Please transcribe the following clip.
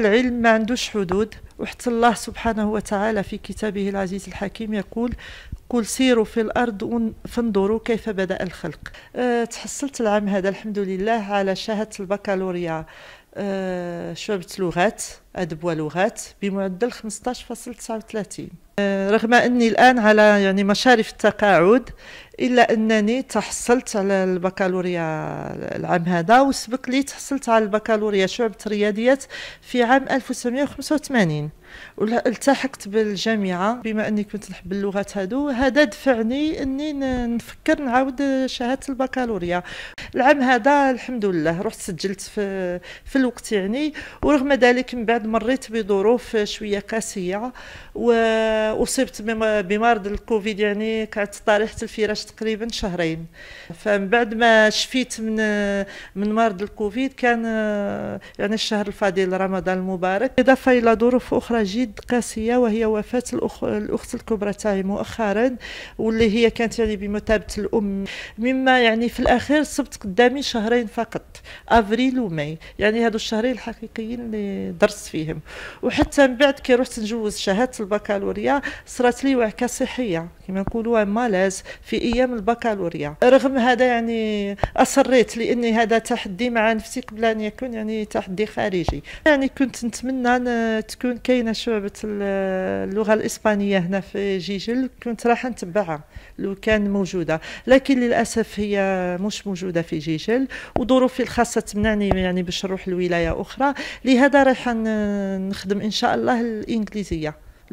العلم ما عندوش حدود وحتى الله سبحانه وتعالى في كتابه العزيز الحكيم يقول قل سيروا في الأرض فانظروا كيف بدأ الخلق أه تحصلت العام هذا الحمد لله على شهادة البكالوريا أه شعبة لغات أدب ولغات بمعدل 15.39 أه رغم أني الآن على يعني مشارف التقاعد الا انني تحصلت على البكالوريا العام هذا وسبق لي تحصلت على البكالوريا شعبة رياضيات في عام 1985 والتحقت بالجامعه بما اني كنت نحب اللغات هادو هذا دفعني اني نفكر نعاود شهاده البكالوريا العام هذا الحمد لله رحت سجلت في في الوقت يعني ورغم ذلك من بعد مريت بظروف شويه قاسيه واصبت بمرض الكوفيد يعني كانت طريحه الفراش العلاج تقريبا شهرين فمن بعد ما شفيت من من مرض الكوفيد كان يعني الشهر الفاضل رمضان المبارك اضافه الى ظروف اخرى جد قاسيه وهي وفاه الأخ... الاخت الكبرى تاعي مؤخرا واللي هي كانت يعني بمثابه الام مما يعني في الاخير صبت قدامي شهرين فقط افريل وماي يعني هذو الشهرين الحقيقيين اللي درست فيهم وحتى من بعد كي رحت نجوز شهاده البكالوريا صرات لي وعكه صحيه كما نقولوا مالاز في ايام البكالوريا رغم هذا يعني اصريت لاني هذا تحدي مع نفسي قبل ان يكون يعني تحدي خارجي يعني كنت نتمنى ان تكون كاينه شعبه اللغه الاسبانيه هنا في جيجل كنت راح نتبعها لو كان موجوده لكن للاسف هي مش موجوده في جيجل وظروفي الخاصه تمنعني يعني باش نروح لولايه اخرى لهذا راح نخدم ان شاء الله الانجليزيه